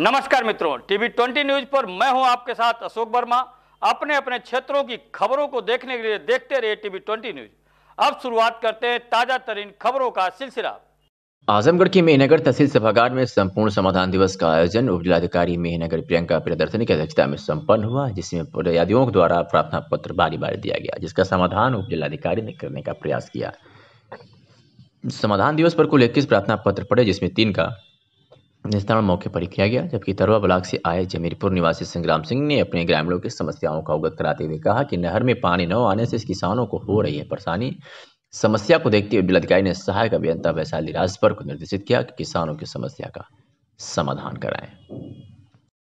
नमस्कार मित्रों TV twenty news पर मैं हूं आपके साथ अशोक वर्मा अपने अपने क्षेत्रों की खबरों को देखने के लिए देखते रहे टीवी ट्वेंटी न्यूज अब शुरुआत करते हैं ताजा तरीन खबरों का सिलसिला आजमगढ़ के मेहनगर तहसील सभागार में संपूर्ण समाधान दिवस का आयोजन उप जिलाधिकारी मेहनगर प्रियंका प्रदर्शनी की अध्यक्षता में संपन्न हुआ जिसमें पदयादियों द्वारा प्रार्थना पत्र बारी बारी दिया गया जिसका समाधान उप जिलाधिकारी ने करने का प्रयास किया समाधान दिवस पर कुल इक्कीस प्रार्थना पत्र पड़े जिसमें तीन का निस्तारण मौके पर ही किया गया जबकि तरवा ब्लॉक से आए जमीरपुर निवासी संग्राम सिंह ने अपने ग्रामीणों की समस्याओं का अवगत कराते हुए कहा कि नहर में पानी न आने से किसानों को हो रही है परेशानी समस्या को देखते हुए जिलाधिकारी ने सहायक अभियंता वैशाली राजपर को निर्देशित किया कि किसानों की समस्या का समाधान कराएं